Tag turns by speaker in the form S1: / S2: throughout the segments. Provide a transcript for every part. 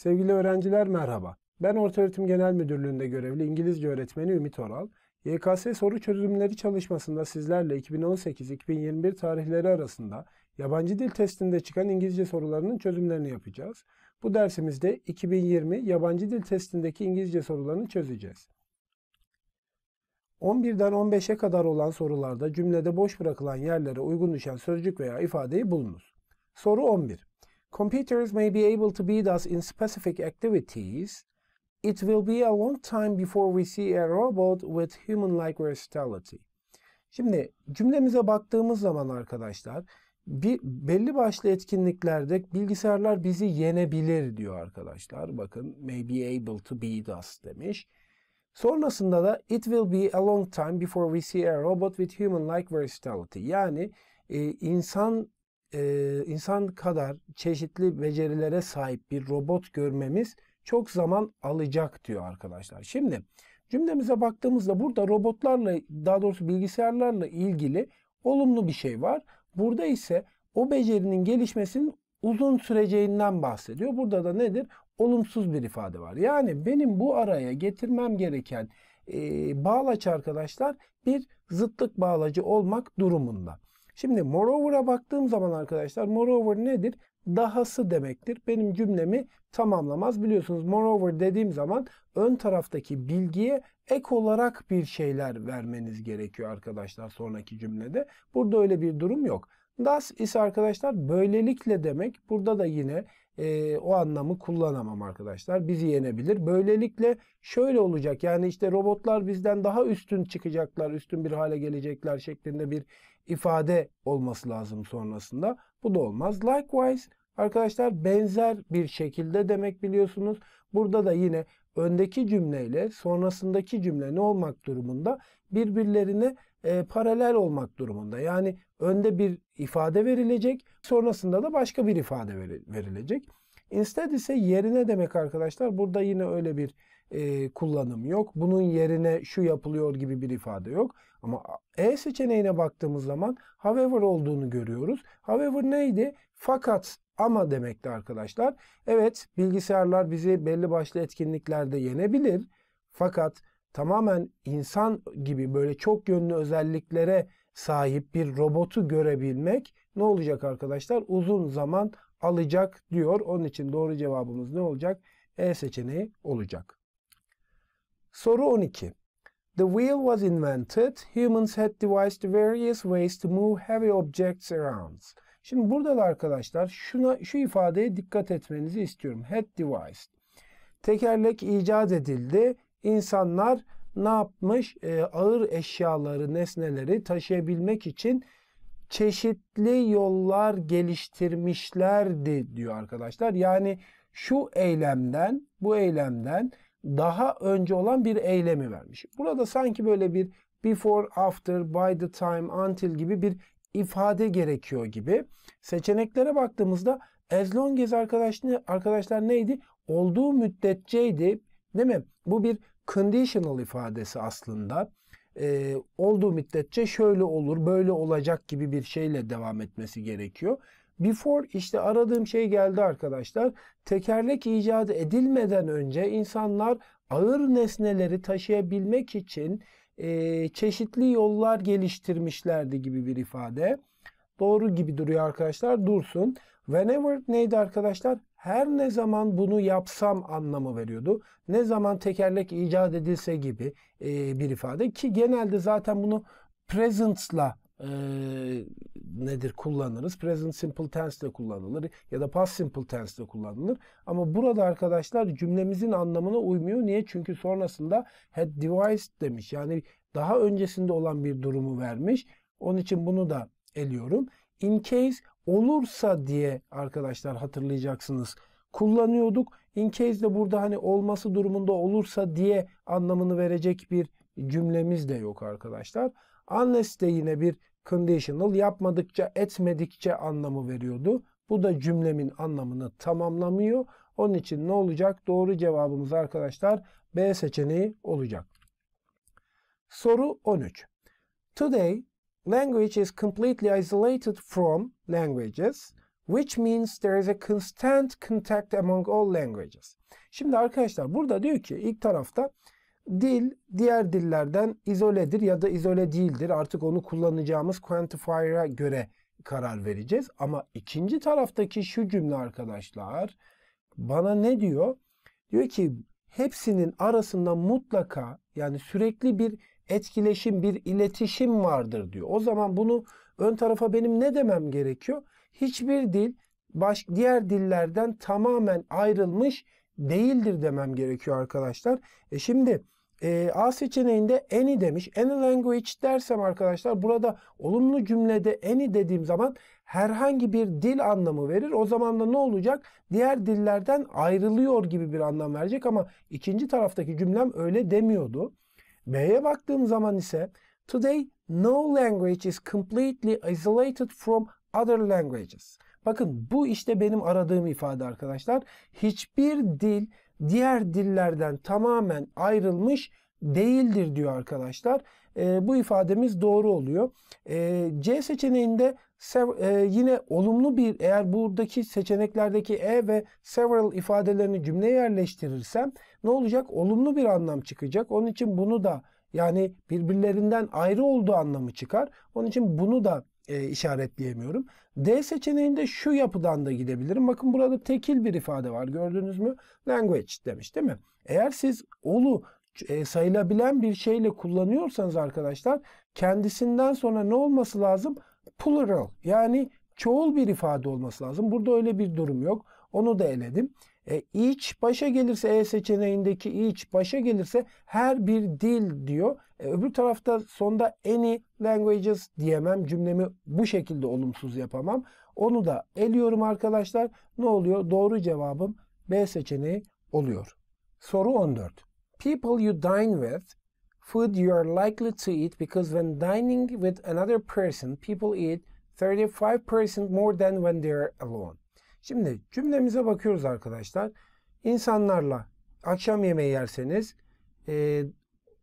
S1: Sevgili öğrenciler merhaba. Ben Ortaöğretim Genel Müdürlüğü'nde görevli İngilizce öğretmeni Ümit Oral. YKS soru çözümleri çalışmasında sizlerle 2018-2021 tarihleri arasında yabancı dil testinde çıkan İngilizce sorularının çözümlerini yapacağız. Bu dersimizde 2020 yabancı dil testindeki İngilizce sorularını çözeceğiz. 11'den 15'e kadar olan sorularda cümlede boş bırakılan yerlere uygun düşen sözcük veya ifadeyi bulunuz. Soru 11 computers may be able to beat us in specific activities, it will be a long time before we see a robot with human-like versatility. Şimdi cümlemize baktığımız zaman arkadaşlar bir, belli başlı etkinliklerde bilgisayarlar bizi yenebilir diyor arkadaşlar. Bakın may be able to beat us demiş. Sonrasında da it will be a long time before we see a robot with human-like versatility. Yani e, insan e, insan kadar çeşitli becerilere sahip bir robot görmemiz çok zaman alacak diyor arkadaşlar. Şimdi cümlemize baktığımızda burada robotlarla daha doğrusu bilgisayarlarla ilgili olumlu bir şey var. Burada ise o becerinin gelişmesinin uzun süreceğinden bahsediyor. Burada da nedir? Olumsuz bir ifade var. Yani benim bu araya getirmem gereken e, bağlaç arkadaşlar bir zıtlık bağlacı olmak durumunda. Şimdi moreover'a baktığım zaman arkadaşlar moreover nedir? Dahası demektir. Benim cümlemi tamamlamaz. Biliyorsunuz moreover dediğim zaman ön taraftaki bilgiye ek olarak bir şeyler vermeniz gerekiyor arkadaşlar sonraki cümlede. Burada öyle bir durum yok. Das ise arkadaşlar böylelikle demek. Burada da yine e, o anlamı kullanamam arkadaşlar. Bizi yenebilir. Böylelikle şöyle olacak. Yani işte robotlar bizden daha üstün çıkacaklar, üstün bir hale gelecekler şeklinde bir ifade olması lazım sonrasında. Bu da olmaz. Likewise arkadaşlar benzer bir şekilde demek biliyorsunuz. Burada da yine öndeki cümleyle sonrasındaki cümle ne olmak durumunda? Birbirlerine e, paralel olmak durumunda. Yani önde bir ifade verilecek, sonrasında da başka bir ifade verilecek. Instead ise yerine demek arkadaşlar. Burada yine öyle bir e, kullanım yok. Bunun yerine şu yapılıyor gibi bir ifade yok. Ama E seçeneğine baktığımız zaman however olduğunu görüyoruz. However neydi? Fakat ama demekti arkadaşlar. Evet bilgisayarlar bizi belli başlı etkinliklerde yenebilir. Fakat tamamen insan gibi böyle çok yönlü özelliklere sahip bir robotu görebilmek ne olacak arkadaşlar? Uzun zaman alacak diyor. Onun için doğru cevabımız ne olacak? E seçeneği olacak. Soru 12. The wheel was invented. Humans had devised various ways to move heavy objects around. Şimdi burada da arkadaşlar şuna şu ifadeye dikkat etmenizi istiyorum. Had devised. Tekerlek icat edildi. İnsanlar ne yapmış? E, ağır eşyaları, nesneleri taşıyabilmek için çeşitli yollar geliştirmişlerdi diyor arkadaşlar. Yani şu eylemden, bu eylemden daha önce olan bir eylemi vermiş. Burada sanki böyle bir before, after, by the time, until gibi bir ifade gerekiyor gibi. Seçeneklere baktığımızda as long as arkadaşlar, arkadaşlar neydi? Olduğu müddetçeydi. Değil mi? Bu bir conditional ifadesi aslında. Ee, olduğu müddetçe şöyle olur, böyle olacak gibi bir şeyle devam etmesi gerekiyor. Before işte aradığım şey geldi arkadaşlar. Tekerlek icat edilmeden önce insanlar ağır nesneleri taşıyabilmek için e, çeşitli yollar geliştirmişlerdi gibi bir ifade. Doğru gibi duruyor arkadaşlar. Dursun. Whenever neydi arkadaşlar? Her ne zaman bunu yapsam anlamı veriyordu. Ne zaman tekerlek icat edilse gibi e, bir ifade ki genelde zaten bunu presence'la e, nedir kullanırız. Present simple tense de kullanılır ya da past simple tense de kullanılır. Ama burada arkadaşlar cümlemizin anlamına uymuyor. Niye? Çünkü sonrasında had device demiş. Yani daha öncesinde olan bir durumu vermiş. Onun için bunu da eliyorum. In case olursa diye arkadaşlar hatırlayacaksınız kullanıyorduk. In case de burada hani olması durumunda olursa diye anlamını verecek bir cümlemiz de yok arkadaşlar. Unless de yine bir conditional yapmadıkça etmedikçe anlamı veriyordu. Bu da cümlemin anlamını tamamlamıyor. Onun için ne olacak? Doğru cevabımız arkadaşlar B seçeneği olacak. Soru 13. Today language is completely isolated from languages which means there is a constant contact among all languages. Şimdi arkadaşlar burada diyor ki ilk tarafta Dil diğer dillerden izoledir ya da izole değildir. Artık onu kullanacağımız quantifier'a göre karar vereceğiz. Ama ikinci taraftaki şu cümle arkadaşlar bana ne diyor? Diyor ki hepsinin arasında mutlaka yani sürekli bir etkileşim, bir iletişim vardır diyor. O zaman bunu ön tarafa benim ne demem gerekiyor? Hiçbir dil baş, diğer dillerden tamamen ayrılmış değildir demem gerekiyor arkadaşlar. E şimdi e, A seçeneğinde any demiş. Any language dersem arkadaşlar burada olumlu cümlede any dediğim zaman herhangi bir dil anlamı verir. O zaman da ne olacak? Diğer dillerden ayrılıyor gibi bir anlam verecek ama ikinci taraftaki cümlem öyle demiyordu. B'ye baktığım zaman ise today no language is completely isolated from other languages. Bakın bu işte benim aradığım ifade arkadaşlar. Hiçbir dil diğer dillerden tamamen ayrılmış değildir diyor arkadaşlar. E, bu ifademiz doğru oluyor. E, C seçeneğinde e, yine olumlu bir eğer buradaki seçeneklerdeki e ve several ifadelerini cümleye yerleştirirsem ne olacak? Olumlu bir anlam çıkacak. Onun için bunu da yani birbirlerinden ayrı olduğu anlamı çıkar. Onun için bunu da e, işaretleyemiyorum. D seçeneğinde şu yapıdan da gidebilirim. Bakın burada tekil bir ifade var gördünüz mü? Language demiş değil mi? Eğer siz olu e, sayılabilen bir şeyle kullanıyorsanız arkadaşlar kendisinden sonra ne olması lazım? Plural yani çoğul bir ifade olması lazım. Burada öyle bir durum yok. Onu da eledim. E, each başa gelirse E seçeneğindeki each başa gelirse her bir dil diyor. E, öbür tarafta sonda any languages diyemem. Cümlemi bu şekilde olumsuz yapamam. Onu da eliyorum arkadaşlar. Ne oluyor? Doğru cevabım B seçeneği oluyor. Soru 14. People you dine with food you are likely to eat because when dining with another person, people eat 35% more than when they are alone. Şimdi cümlemize bakıyoruz arkadaşlar. İnsanlarla akşam yemeği yerseniz e,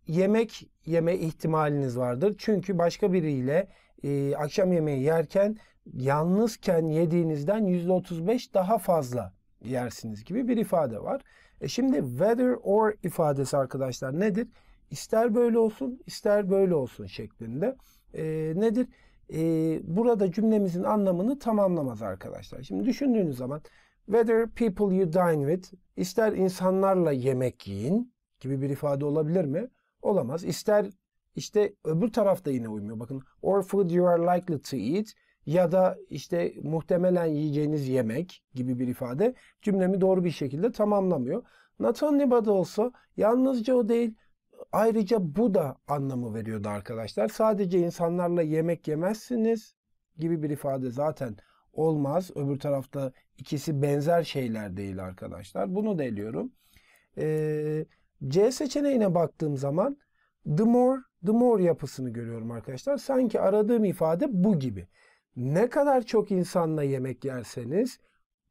S1: yemek yeme ihtimaliniz vardır. Çünkü başka biriyle e, akşam yemeği yerken yalnızken yediğinizden %35 daha fazla yersiniz gibi bir ifade var. E şimdi whether or ifadesi arkadaşlar nedir? İster böyle olsun, ister böyle olsun şeklinde. E, nedir? E, burada cümlemizin anlamını tamamlamaz arkadaşlar. Şimdi düşündüğünüz zaman whether people you dine with, ister insanlarla yemek yiyin gibi bir ifade olabilir mi? olamaz. İster işte öbür tarafta yine uymuyor. Bakın or food you are likely to eat ya da işte muhtemelen yiyeceğiniz yemek gibi bir ifade cümlemi doğru bir şekilde tamamlamıyor. Not only but also yalnızca o değil ayrıca bu da anlamı veriyordu arkadaşlar. Sadece insanlarla yemek yemezsiniz gibi bir ifade zaten olmaz. Öbür tarafta ikisi benzer şeyler değil arkadaşlar. Bunu deliyorum. Ee, C seçeneğine baktığım zaman the more, the more yapısını görüyorum arkadaşlar. Sanki aradığım ifade bu gibi. Ne kadar çok insanla yemek yerseniz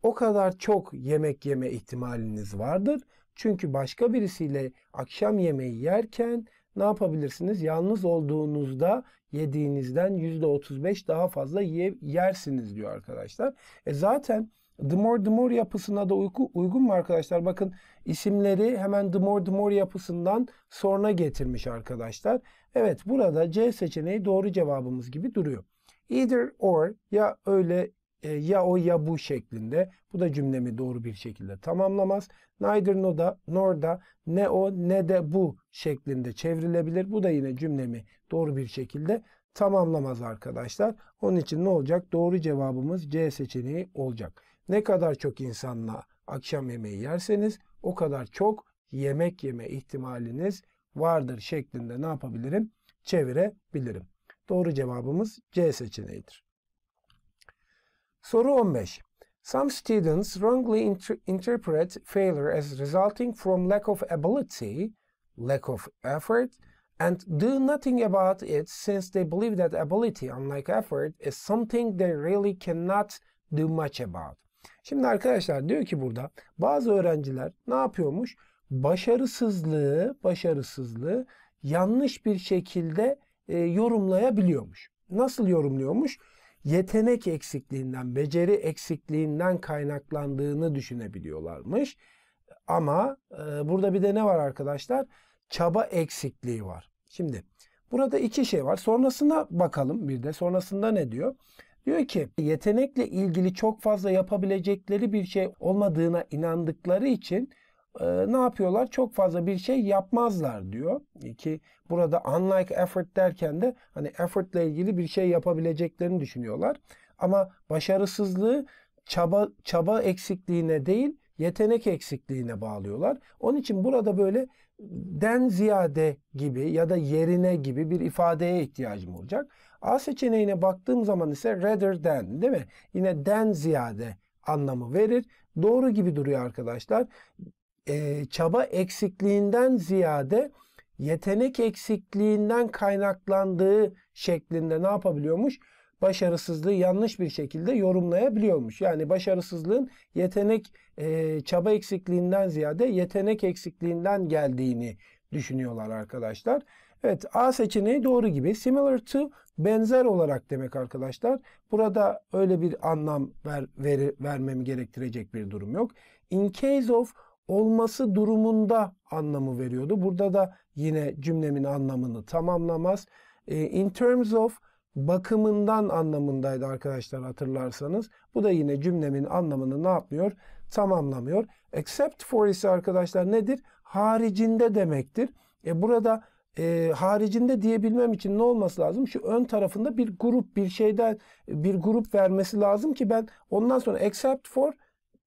S1: o kadar çok yemek yeme ihtimaliniz vardır. Çünkü başka birisiyle akşam yemeği yerken ne yapabilirsiniz? Yalnız olduğunuzda yediğinizden %35 daha fazla yersiniz diyor arkadaşlar. E zaten The More The More yapısına da uyku uygun mu arkadaşlar? Bakın isimleri hemen The More The More yapısından sonra getirmiş arkadaşlar. Evet burada C seçeneği doğru cevabımız gibi duruyor. Either or ya öyle e, ya o ya bu şeklinde. Bu da cümlemi doğru bir şekilde tamamlamaz. Neither no da nor da ne o ne de bu şeklinde çevrilebilir. Bu da yine cümlemi doğru bir şekilde tamamlamaz arkadaşlar. Onun için ne olacak? Doğru cevabımız C seçeneği olacak. Ne kadar çok insanla akşam yemeği yerseniz o kadar çok yemek yeme ihtimaliniz vardır şeklinde ne yapabilirim? Çevirebilirim. Doğru cevabımız C seçeneğidir. Soru 15. Some students wrongly inter interpret failure as resulting from lack of ability, lack of effort, and do nothing about it since they believe that ability, unlike effort, is something they really cannot do much about. Şimdi arkadaşlar diyor ki burada bazı öğrenciler ne yapıyormuş? Başarısızlığı, başarısızlığı yanlış bir şekilde e, yorumlayabiliyormuş. Nasıl yorumluyormuş? Yetenek eksikliğinden, beceri eksikliğinden kaynaklandığını düşünebiliyorlarmış. Ama e, burada bir de ne var arkadaşlar? Çaba eksikliği var. Şimdi burada iki şey var. Sonrasına bakalım bir de. Sonrasında ne diyor? Diyor ki yetenekle ilgili çok fazla yapabilecekleri bir şey olmadığına inandıkları için e, ne yapıyorlar? Çok fazla bir şey yapmazlar diyor. Ki burada unlike effort derken de hani effortla ilgili bir şey yapabileceklerini düşünüyorlar. Ama başarısızlığı çaba çaba eksikliğine değil yetenek eksikliğine bağlıyorlar. Onun için burada böyle den ziyade gibi ya da yerine gibi bir ifadeye ihtiyacım olacak. A seçeneğine baktığım zaman ise rather than değil mi? Yine den ziyade anlamı verir. Doğru gibi duruyor arkadaşlar. Ee, çaba eksikliğinden ziyade yetenek eksikliğinden kaynaklandığı şeklinde ne yapabiliyormuş? Başarısızlığı yanlış bir şekilde yorumlayabiliyormuş. Yani başarısızlığın yetenek e, çaba eksikliğinden ziyade yetenek eksikliğinden geldiğini düşünüyorlar arkadaşlar. Evet A seçeneği doğru gibi. Similar to benzer olarak demek arkadaşlar. Burada öyle bir anlam ver, ver, vermemi gerektirecek bir durum yok. In case of olması durumunda anlamı veriyordu. Burada da yine cümlemin anlamını tamamlamaz. E, in terms of bakımından anlamındaydı arkadaşlar hatırlarsanız. Bu da yine cümlemin anlamını ne yapmıyor? Tamamlamıyor. Except for ise arkadaşlar nedir? Haricinde demektir. E burada e, haricinde diyebilmem için ne olması lazım? Şu ön tarafında bir grup bir şeyden bir grup vermesi lazım ki ben ondan sonra except for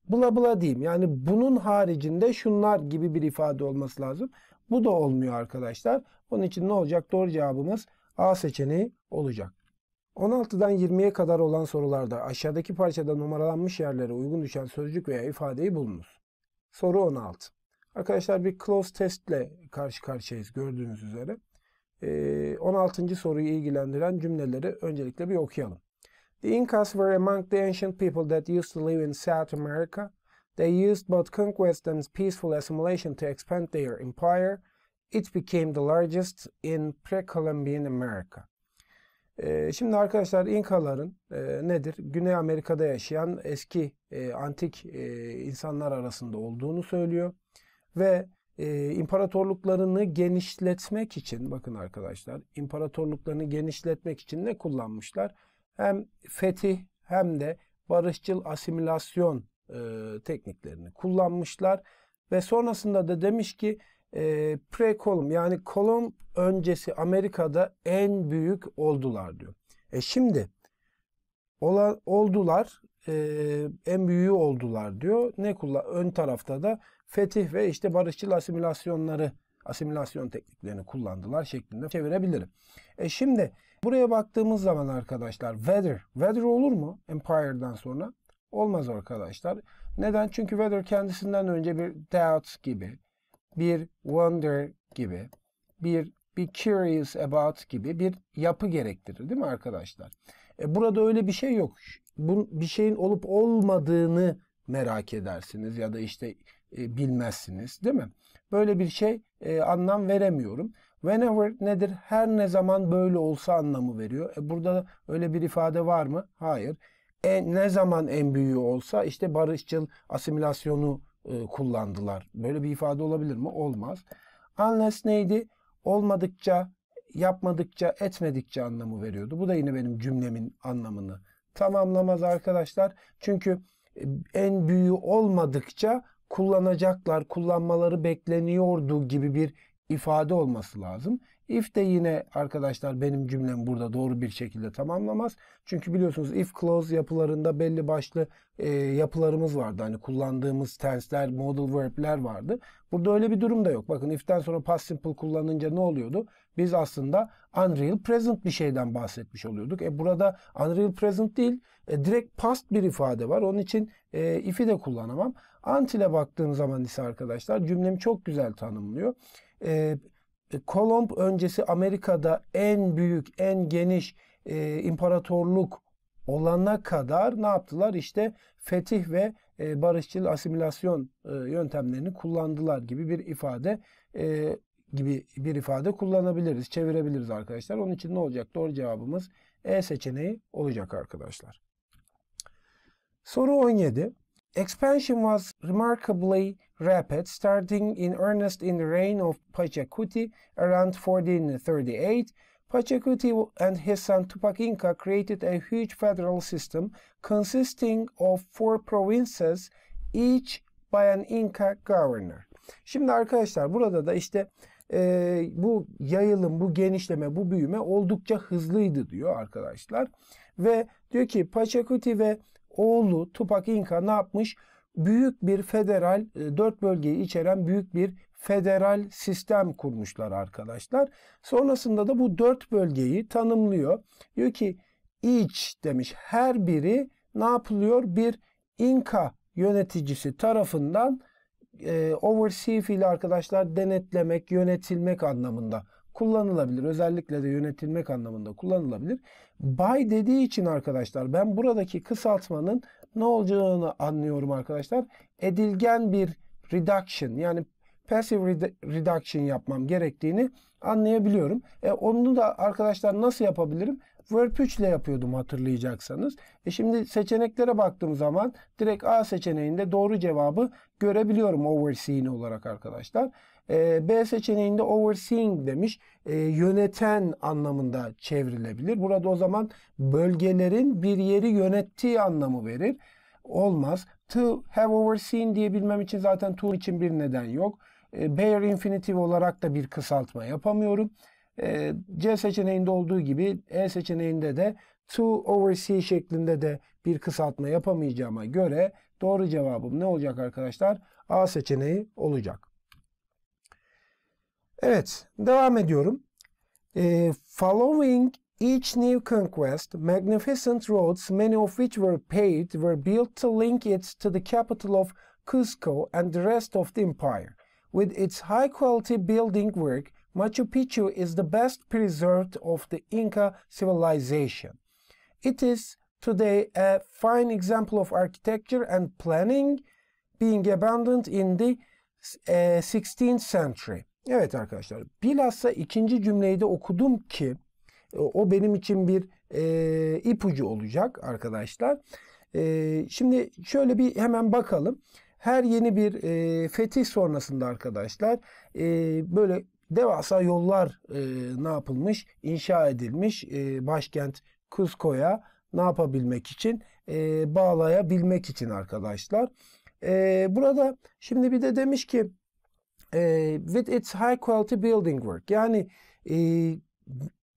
S1: bla bla diyeyim. Yani bunun haricinde şunlar gibi bir ifade olması lazım. Bu da olmuyor arkadaşlar. Onun için ne olacak? Doğru cevabımız A seçeneği olacak. 16'dan 20'ye kadar olan sorularda aşağıdaki parçada numaralanmış yerlere uygun düşen sözcük veya ifadeyi bulunuz. Soru 16. Arkadaşlar bir close testle karşı karşıyayız gördüğünüz üzere. 16. Ee, soruyu ilgilendiren cümleleri öncelikle bir okuyalım. The Incas were among the ancient people that used to live in South America. They used both conquest and peaceful assimilation to expand their empire. It became the largest in pre-Columbian America. Ee, şimdi arkadaşlar İnkaların e, nedir? Güney Amerika'da yaşayan eski e, antik e, insanlar arasında olduğunu söylüyor ve e, imparatorluklarını genişletmek için bakın arkadaşlar imparatorluklarını genişletmek için ne kullanmışlar? Hem fetih hem de barışçıl asimilasyon e, tekniklerini kullanmışlar ve sonrasında da demiş ki e, pre-Kolum yani Kolomb öncesi Amerika'da en büyük oldular diyor. E şimdi ola, oldular e, en büyüğü oldular diyor. Ne kullan ön tarafta da fetih ve işte barışçıl asimilasyonları asimilasyon tekniklerini kullandılar şeklinde çevirebilirim. E şimdi buraya baktığımız zaman arkadaşlar weather, weather olur mu empire'dan sonra? Olmaz arkadaşlar. Neden? Çünkü weather kendisinden önce bir doubt gibi, bir wonder gibi, bir be curious about gibi bir yapı gerektirir değil mi arkadaşlar? E burada öyle bir şey yok bu, bir şeyin olup olmadığını merak edersiniz ya da işte e, bilmezsiniz değil mi? Böyle bir şey e, anlam veremiyorum. Whenever nedir? Her ne zaman böyle olsa anlamı veriyor. E, burada öyle bir ifade var mı? Hayır. E, ne zaman en büyüğü olsa işte barışçıl asimilasyonu e, kullandılar. Böyle bir ifade olabilir mi? Olmaz. Unless neydi? Olmadıkça, yapmadıkça, etmedikçe anlamı veriyordu. Bu da yine benim cümlemin anlamını tamamlamaz arkadaşlar. Çünkü e, en büyüğü olmadıkça kullanacaklar, kullanmaları bekleniyordu gibi bir ifade olması lazım. If de yine arkadaşlar benim cümlem burada doğru bir şekilde tamamlamaz. Çünkü biliyorsunuz if clause yapılarında belli başlı e, yapılarımız vardı. Hani kullandığımız tensler, modal verb'ler vardı. Burada öyle bir durum da yok. Bakın if'ten sonra past simple kullanınca ne oluyordu? Biz aslında unreal present bir şeyden bahsetmiş oluyorduk. E burada unreal present değil, e, direkt past bir ifade var. Onun için e, if'i de kullanamam. Until'e baktığım zaman ise arkadaşlar cümlemi çok güzel tanımlıyor. Eee e, Kolomb öncesi Amerika'da en büyük, en geniş e, imparatorluk olana kadar ne yaptılar? İşte fetih ve e, barışçıl asimilasyon e, yöntemlerini kullandılar gibi bir ifade e, gibi bir ifade kullanabiliriz, çevirebiliriz arkadaşlar. Onun için ne olacak? Doğru cevabımız E seçeneği olacak arkadaşlar. Soru 17. Expansion was remarkably rapid, starting in earnest in the reign of Pachacuti around 1438. Pachacuti and his son Tupac Inca created a huge federal system consisting of four provinces, each by an Inca governor. Şimdi arkadaşlar burada da işte e, bu yayılım, bu genişleme, bu büyüme oldukça hızlıydı diyor arkadaşlar. Ve diyor ki Pachacuti ve oğlu Tupac Inca ne yapmış? Büyük bir federal, e, dört bölgeyi içeren büyük bir federal sistem kurmuşlar arkadaşlar. Sonrasında da bu dört bölgeyi tanımlıyor. Diyor ki iç demiş her biri ne yapılıyor? Bir İnka yöneticisi tarafından e, oversee fiili arkadaşlar denetlemek, yönetilmek anlamında kullanılabilir. Özellikle de yönetilmek anlamında kullanılabilir. Bay dediği için arkadaşlar ben buradaki kısaltmanın ne olacağını anlıyorum arkadaşlar. Edilgen bir reduction yani passive reduction yapmam gerektiğini anlayabiliyorum. E, onu da arkadaşlar nasıl yapabilirim? Verb 3 ile yapıyordum hatırlayacaksanız. E şimdi seçeneklere baktığım zaman direkt A seçeneğinde doğru cevabı görebiliyorum overseen olarak arkadaşlar. Ee, B seçeneğinde overseeing demiş. Ee, yöneten anlamında çevrilebilir. Burada o zaman bölgelerin bir yeri yönettiği anlamı verir. Olmaz. To have overseen diyebilmem için zaten to için bir neden yok. Ee, bare infinitive olarak da bir kısaltma yapamıyorum. C seçeneğinde olduğu gibi E seçeneğinde de to oversee şeklinde de bir kısaltma yapamayacağıma göre doğru cevabım ne olacak arkadaşlar? A seçeneği olacak. Evet, devam ediyorum. E, following each new conquest, magnificent roads, many of which were paved, were built to link it to the capital of Cusco and the rest of the empire. With its high-quality building work, Machu Picchu is the best preserved of the Inca civilization. It is today a fine example of architecture and planning being abandoned in the uh, 16th century. Evet arkadaşlar bilhassa ikinci cümleyi de okudum ki e, o benim için bir e, ipucu olacak arkadaşlar. E, şimdi şöyle bir hemen bakalım. Her yeni bir e, fetih sonrasında arkadaşlar e, böyle devasa yollar e, ne yapılmış inşa edilmiş e, başkent Kuzko'ya ne yapabilmek için e, bağlayabilmek için arkadaşlar. E, burada şimdi bir de demiş ki e, with its high quality building work. Yani e,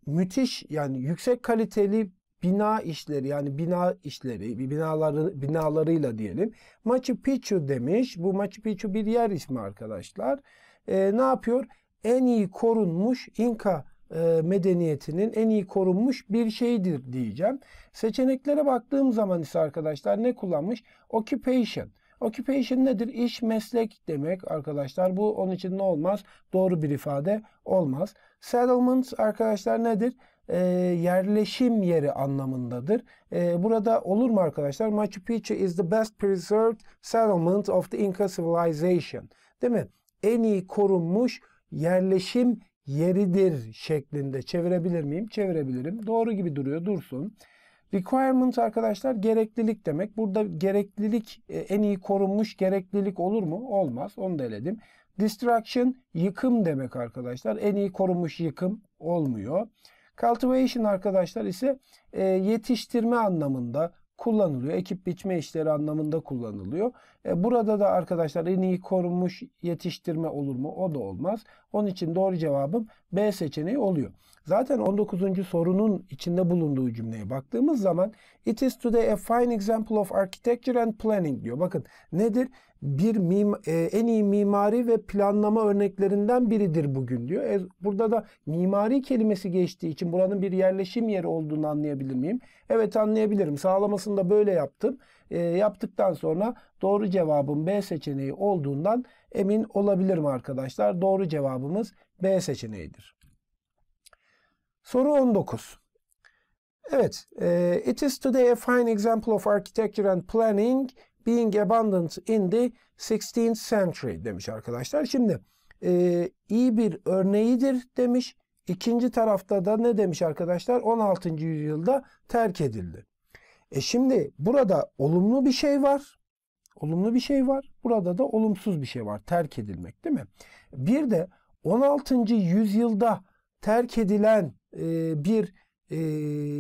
S1: müthiş yani yüksek kaliteli bina işleri yani bina işleri binaları binalarıyla diyelim. Machu Picchu demiş. Bu Machu Picchu bir yer ismi arkadaşlar. E, ne yapıyor? En iyi korunmuş İnka e, medeniyetinin en iyi korunmuş bir şeydir diyeceğim. Seçeneklere baktığım zaman ise arkadaşlar ne kullanmış? Occupation Occupation nedir? İş, meslek demek arkadaşlar. Bu onun için ne olmaz? Doğru bir ifade olmaz. Settlement arkadaşlar nedir? E, yerleşim yeri anlamındadır. E, burada olur mu arkadaşlar? Machu Picchu is the best preserved settlement of the Inca civilization. Değil mi? En iyi korunmuş yerleşim yeridir şeklinde çevirebilir miyim? Çevirebilirim. Doğru gibi duruyor. Dursun. Requirement arkadaşlar gereklilik demek. Burada gereklilik e, en iyi korunmuş gereklilik olur mu? Olmaz. Onu da eledim. Destruction yıkım demek arkadaşlar. En iyi korunmuş yıkım olmuyor. Cultivation arkadaşlar ise e, yetiştirme anlamında kullanılıyor. Ekip biçme işleri anlamında kullanılıyor. E, burada da arkadaşlar en iyi korunmuş yetiştirme olur mu? O da olmaz. Onun için doğru cevabım B seçeneği oluyor. Zaten 19. sorunun içinde bulunduğu cümleye baktığımız zaman It is today a fine example of architecture and planning diyor. Bakın nedir? bir mim, e, en iyi mimari ve planlama örneklerinden biridir bugün diyor. E, burada da mimari kelimesi geçtiği için buranın bir yerleşim yeri olduğunu anlayabilir miyim? Evet anlayabilirim. Sağlamasını da böyle yaptım. E, yaptıktan sonra doğru cevabın B seçeneği olduğundan emin olabilirim arkadaşlar. Doğru cevabımız B seçeneğidir. Soru 19. Evet, e, it is today a fine example of architecture and planning being abundant in the 16th century demiş arkadaşlar. Şimdi e, iyi bir örneğidir demiş. İkinci tarafta da ne demiş arkadaşlar? 16. yüzyılda terk edildi. E şimdi burada olumlu bir şey var. Olumlu bir şey var. Burada da olumsuz bir şey var. Terk edilmek değil mi? Bir de 16. yüzyılda terk edilen e, bir e,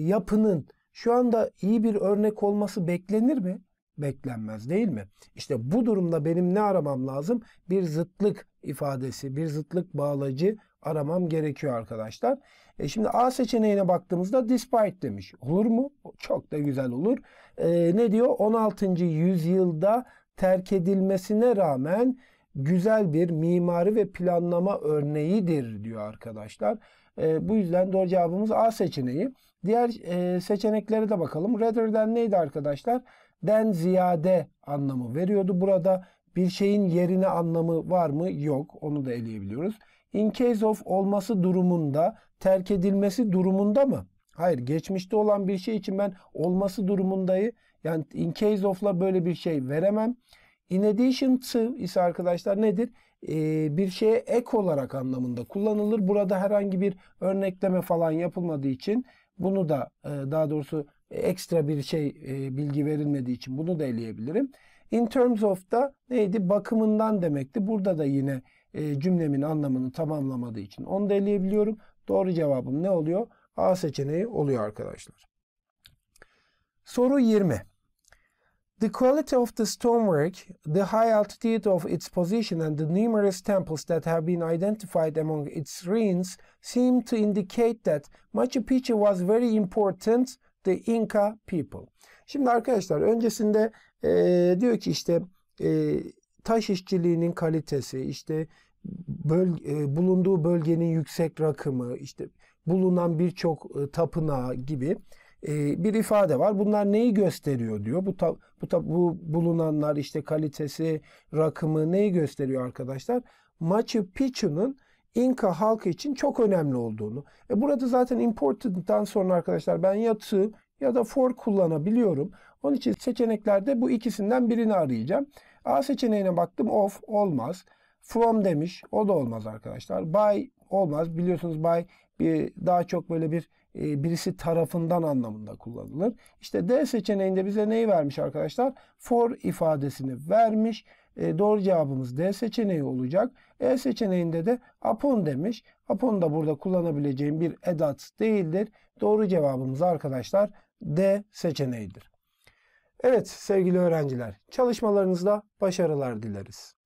S1: yapının şu anda iyi bir örnek olması beklenir mi? beklenmez değil mi? İşte bu durumda benim ne aramam lazım? Bir zıtlık ifadesi, bir zıtlık bağlacı aramam gerekiyor arkadaşlar. E şimdi A seçeneğine baktığımızda despite demiş. Olur mu? Çok da güzel olur. E, ne diyor? 16. yüzyılda terk edilmesine rağmen güzel bir mimari ve planlama örneğidir diyor arkadaşlar. E, bu yüzden doğru cevabımız A seçeneği. Diğer e, seçeneklere de bakalım. Rather'den neydi Arkadaşlar den ziyade anlamı veriyordu. Burada bir şeyin yerine anlamı var mı? Yok. Onu da eleyebiliyoruz. In case of olması durumunda, terk edilmesi durumunda mı? Hayır. Geçmişte olan bir şey için ben olması durumundayı yani in case of'la böyle bir şey veremem. In addition to ise arkadaşlar nedir? Ee, bir şeye ek olarak anlamında kullanılır. Burada herhangi bir örnekleme falan yapılmadığı için bunu da e, daha doğrusu ekstra bir şey e, bilgi verilmediği için bunu da eleyebilirim. In terms of da neydi? Bakımından demekti. Burada da yine e, cümlemin anlamını tamamlamadığı için onu da eleyebiliyorum. Doğru cevabım ne oluyor? A seçeneği oluyor arkadaşlar. Soru 20. The quality of the stonework, the high altitude of its position and the numerous temples that have been identified among its ruins seem to indicate that Machu Picchu was very important The Inca people. Şimdi arkadaşlar öncesinde e, diyor ki işte e, taş işçiliğinin kalitesi, işte böl, e, bulunduğu bölgenin yüksek rakımı, işte bulunan birçok e, tapınağı gibi e, bir ifade var. Bunlar neyi gösteriyor diyor. Bu, ta, bu, ta, bu bulunanlar işte kalitesi, rakımı neyi gösteriyor arkadaşlar? Machu Picchu'nun İnka halkı için çok önemli olduğunu. E burada zaten important'tan sonra arkadaşlar ben yatı ya da for kullanabiliyorum. Onun için seçeneklerde bu ikisinden birini arayacağım. A seçeneğine baktım of olmaz. From demiş o da olmaz arkadaşlar. By olmaz. Biliyorsunuz by bir, daha çok böyle bir e, birisi tarafından anlamında kullanılır. İşte D seçeneğinde bize neyi vermiş arkadaşlar? For ifadesini vermiş. E, doğru cevabımız D seçeneği olacak. E seçeneğinde de upon demiş. Upon da burada kullanabileceğim bir edat değildir. Doğru cevabımız arkadaşlar D seçeneğidir. Evet sevgili öğrenciler çalışmalarınızda başarılar dileriz.